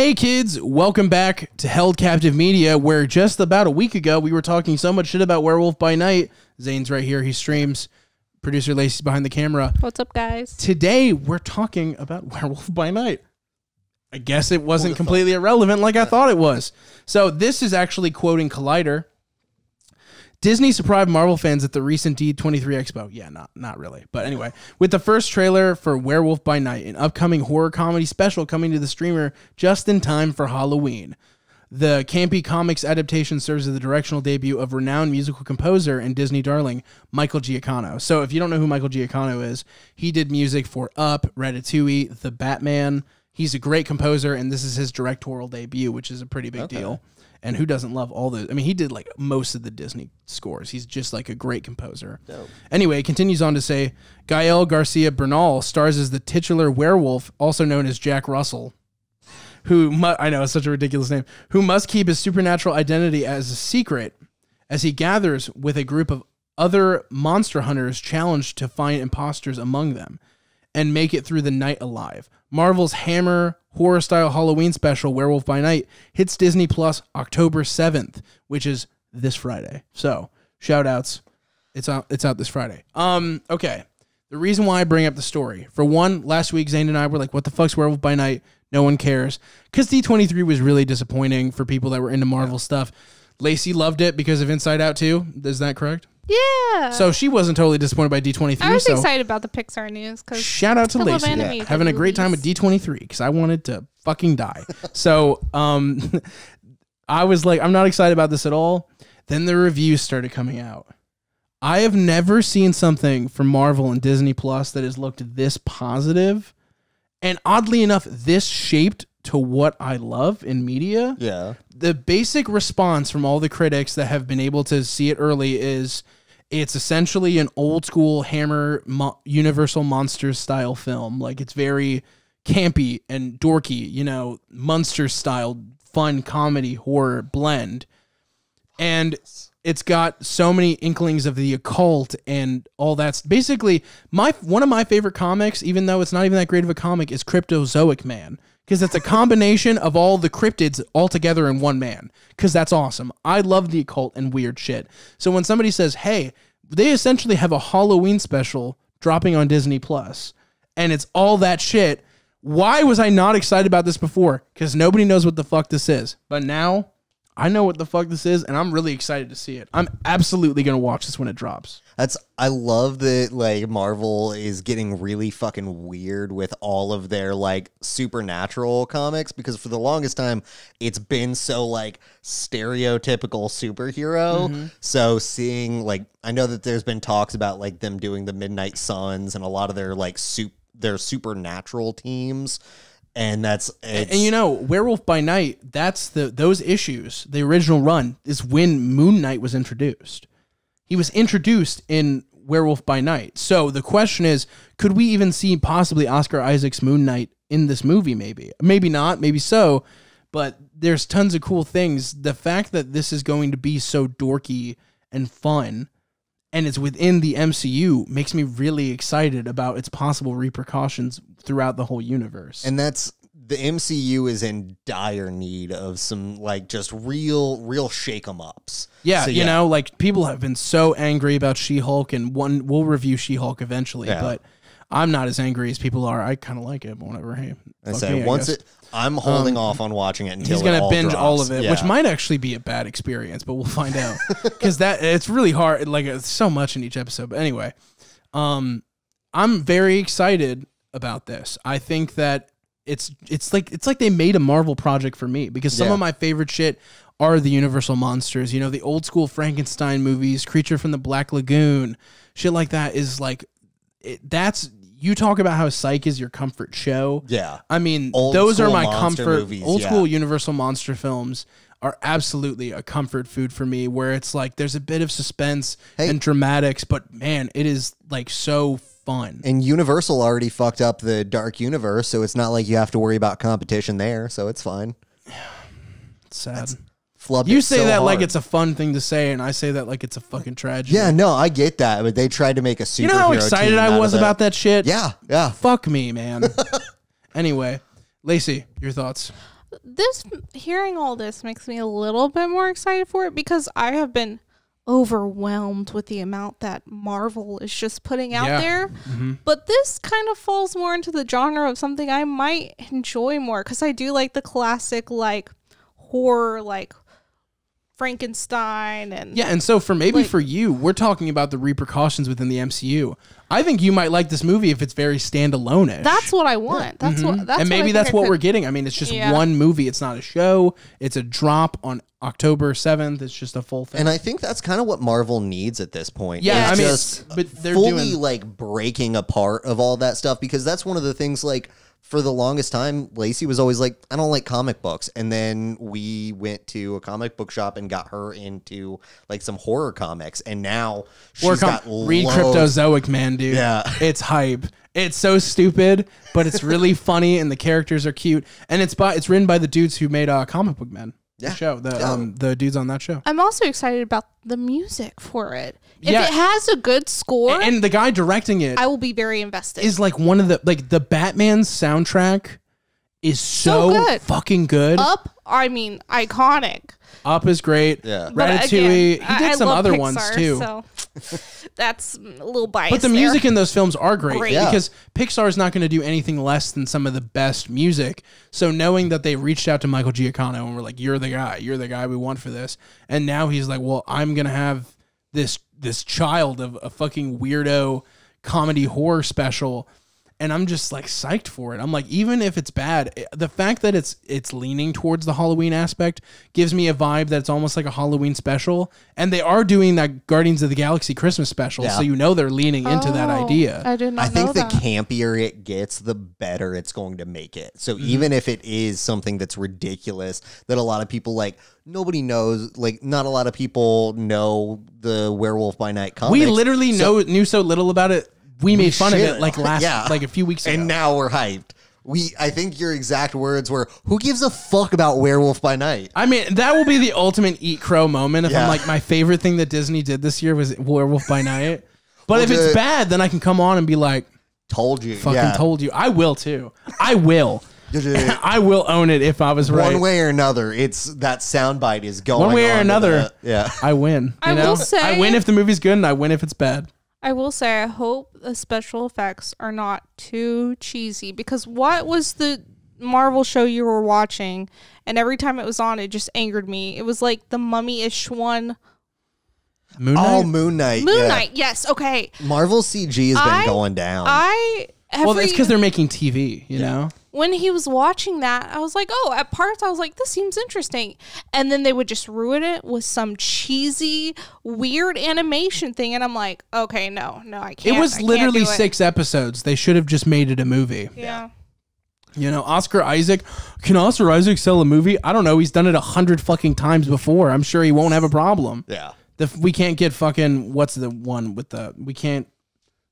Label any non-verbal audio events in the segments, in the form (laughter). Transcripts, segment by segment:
Hey kids, welcome back to Held Captive Media, where just about a week ago we were talking so much shit about Werewolf by Night. Zane's right here, he streams. Producer Lacey's behind the camera. What's up, guys? Today we're talking about (laughs) Werewolf by Night. I guess it wasn't completely irrelevant like I thought it was. So this is actually quoting Collider, Disney surprised Marvel fans at the recent D23 Expo. Yeah, not not really. But anyway, with the first trailer for Werewolf by Night, an upcoming horror comedy special coming to the streamer just in time for Halloween. The campy comics adaptation serves as the directional debut of renowned musical composer and Disney darling Michael Giacano. So, if you don't know who Michael Giacano is, he did music for Up, Ratatouille, The Batman, he's a great composer, and this is his directorial debut, which is a pretty big okay. deal. And who doesn't love all those? I mean, he did like most of the Disney scores. He's just like a great composer. Dope. Anyway, continues on to say Gael Garcia Bernal stars as the titular werewolf, also known as Jack Russell, who mu- I know is such a ridiculous name, who must keep his supernatural identity as a secret as he gathers with a group of other monster hunters challenged to find imposters among them and make it through the night alive. Marvel's Hammer horror style Halloween special, Werewolf by Night, hits Disney Plus October 7th, which is this Friday. So, shout outs. It's out it's out this Friday. Um, okay. The reason why I bring up the story, for one, last week Zane and I were like, what the fuck's Werewolf by Night? No one cares. Because D23 was really disappointing for people that were into Marvel yeah. stuff. Lacey loved it because of Inside Out too. Is that correct? Yeah. So she wasn't totally disappointed by D23. I was so excited about the Pixar news because shout out to Lacey, yeah. having a great time with D23 because I wanted to fucking die. so um, (laughs) I was like, I'm not excited about this at all. Then the reviews started coming out. I have never seen something from Marvel and Disney Plus that has looked this positive, and oddly enough, this shaped to what I love in media. Yeah. The basic response from all the critics that have been able to see it early is it's essentially an old school Hammer Mo- Universal Monsters style film. Like it's very campy and dorky, you know, monster style fun comedy horror blend and it's got so many inklings of the occult and all that's basically my one of my favorite comics even though it's not even that great of a comic is cryptozoic man because it's a combination of all the cryptids all together in one man because that's awesome i love the occult and weird shit so when somebody says hey they essentially have a halloween special dropping on disney plus and it's all that shit why was i not excited about this before because nobody knows what the fuck this is but now I know what the fuck this is, and I'm really excited to see it. I'm absolutely gonna watch this when it drops. That's I love that like Marvel is getting really fucking weird with all of their like supernatural comics because for the longest time it's been so like stereotypical superhero. Mm-hmm. So seeing like I know that there's been talks about like them doing the Midnight Suns and a lot of their like soup their supernatural teams and that's and, and, you know werewolf by night that's the those issues the original run is when moon knight was introduced he was introduced in werewolf by night so the question is could we even see possibly oscar isaac's moon knight in this movie maybe maybe not maybe so but there's tons of cool things the fact that this is going to be so dorky and fun and it's within the MCU makes me really excited about its possible repercussions throughout the whole universe. And that's the MCU is in dire need of some like just real real shake em ups. Yeah, so, yeah, you know, like people have been so angry about She-Hulk and one we'll review She-Hulk eventually, yeah. but I'm not as angry as people are. I kind of like it, but whatever. Hey, I me, once I it, I'm holding um, off on watching it until he's gonna all binge drops. all of it, yeah. which might actually be a bad experience, but we'll find out because (laughs) that it's really hard. Like it's so much in each episode. But anyway, um, I'm very excited about this. I think that it's it's like it's like they made a Marvel project for me because some yeah. of my favorite shit are the Universal monsters. You know, the old school Frankenstein movies, Creature from the Black Lagoon, shit like that is like it, that's you talk about how Psych is your comfort show. Yeah. I mean, old those are my comfort. Movies, old yeah. school Universal monster films are absolutely a comfort food for me where it's like there's a bit of suspense hey. and dramatics, but man, it is like so fun. And Universal already fucked up the dark universe, so it's not like you have to worry about competition there, so it's fine. (sighs) sad. That's, flub. You say so that hard. like it's a fun thing to say, and I say that like it's a fucking tragedy. Yeah, no, I get that, but they tried to make a superhero. You know how excited I was about that shit. Yeah, yeah. Fuck me, man. (laughs) anyway, Lacey, your thoughts. This hearing all this makes me a little bit more excited for it because I have been overwhelmed with the amount that Marvel is just putting out yeah. there. Mm-hmm. But this kind of falls more into the genre of something I might enjoy more because I do like the classic, like horror, like Frankenstein and Yeah, and so for maybe like, for you, we're talking about the repercussions within the MCU. I think you might like this movie if it's very standalone. That's what I want. That's mm-hmm. what that's And maybe what that's what could, we're getting. I mean, it's just yeah. one movie. It's not a show. It's a drop on October 7th. It's just a full thing. And I think that's kind of what Marvel needs at this point. Yeah, I mean, but they're fully doing... like breaking apart of all that stuff because that's one of the things like for the longest time, Lacey was always like, I don't like comic books. And then we went to a comic book shop and got her into like some horror comics. And now she's War com- got read Cryptozoic, man, dude. Yeah. (laughs) It's hype. It's so stupid, but it's really (laughs) funny and the characters are cute. And it's by it's written by the dudes who made uh, comic book men yeah. show. The yeah. um the dudes on that show. I'm also excited about the music for it. If yeah. it has a good score, and, and the guy directing it, I will be very invested. Is like one of the like the Batman soundtrack is so, so good. fucking good. Up, I mean, iconic. Up is great. Yeah, Ratatouille. Again, he did I, some other Pixar, ones too. So. (laughs) that's a little biased. But the there. music in those films are great, great. Yeah. because Pixar is not going to do anything less than some of the best music. So knowing that they reached out to Michael Giacchino and were like, "You're the guy. You're the guy we want for this," and now he's like, "Well, I'm going to have this this child of a fucking weirdo comedy horror special and I'm just like psyched for it. I'm like, even if it's bad, eh, the fact that it's it's leaning towards the Halloween aspect gives me a vibe that it's almost like a Halloween special. And they are doing that Guardians of the Galaxy Christmas special, yeah. so you know they're leaning oh, into that oh, idea. I did not. I think the campier it gets, the better it's going to make it. So mm -hmm. even if it is something that's ridiculous that a lot of people like nobody knows like not a lot of people know the werewolf by night comics. We literally so, know knew so little about it we, we made fun of it like (laughs) last yeah. like a few weeks ago. And now we're hyped. We I think your exact words were who gives a fuck about Werewolf by Night? I mean, that will be the ultimate eat crow moment if yeah. I'm like my favorite thing that Disney did this year was Werewolf by Night. (laughs) But well, if it's bad, then I can come on and be like told you. Fucking yeah. told you. I will too. I will. (laughs) I will own it if I was right. One way or another, it's that soundbite is going. One way or another, the, yeah, I win. You I know? will say, I win if the movie's good, and I win if it's bad. I will say I hope the special effects are not too cheesy because what was the Marvel show you were watching and every time it was on it just angered me. It was like the mummy-ish one. Moon oh, Knight? Oh, Moon Knight. Moon yeah. Knight. Yes, okay. Marvel CG has been going down. I Every, well, it's because they're making TV, you yeah. know? When he was watching that, I was like, oh, at parts, I was like, this seems interesting. And then they would just ruin it with some cheesy, weird animation thing. And I'm like, okay, no, no, I can't. It was I literally six episodes. They should have just made it a movie. Yeah. You know, Oscar Isaac, can Oscar Isaac sell a movie? I don't know. He's done it a hundred fucking times before. I'm sure he won't have a problem. Yeah. The, we can't get fucking, what's the one with the, we can't,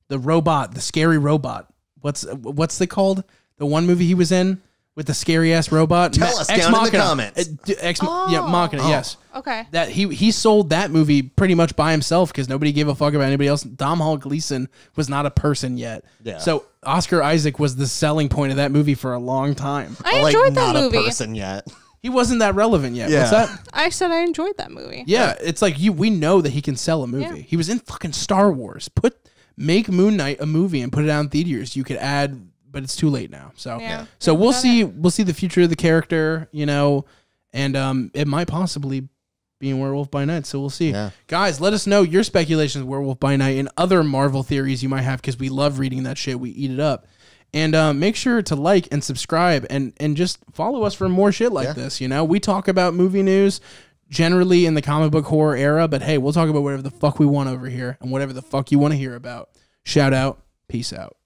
the robot, the scary robot what's what's they called? The one movie he was in with the scary ass robot. Tell Ma- us Ex down Machina. in the comments. Uh, Ex, oh. Yeah, Machina. Oh. Yes. Okay. That he he sold that movie pretty much by himself because nobody gave a fuck about anybody else. Dom Hall Gleason was not a person yet. Yeah. So Oscar Isaac was the selling point of that movie for a long time. I like, enjoyed that not movie. Not a person yet. He wasn't that relevant yet. Yeah. What's that? I said I enjoyed that movie. Yeah, yeah. it's like you. We know that he can sell a movie. Yeah. He was in fucking Star Wars. Put make Moon Knight a movie and put it out in theaters. You could add, but it's too late now. So yeah. so we'll see we'll see the future of the character, you know, and um, it might possibly be in Werewolf by Night. So we'll see, yeah. guys. Let us know your speculations, Werewolf by Night, and other Marvel theories you might have because we love reading that shit. We eat it up. And um, make sure to like and subscribe and and just follow us for more shit like yeah. this. You know, we talk about movie news generally in the comic book horror era, but hey, we'll talk about whatever the fuck we want over here and whatever the fuck you want to hear about. Shout out. Peace out.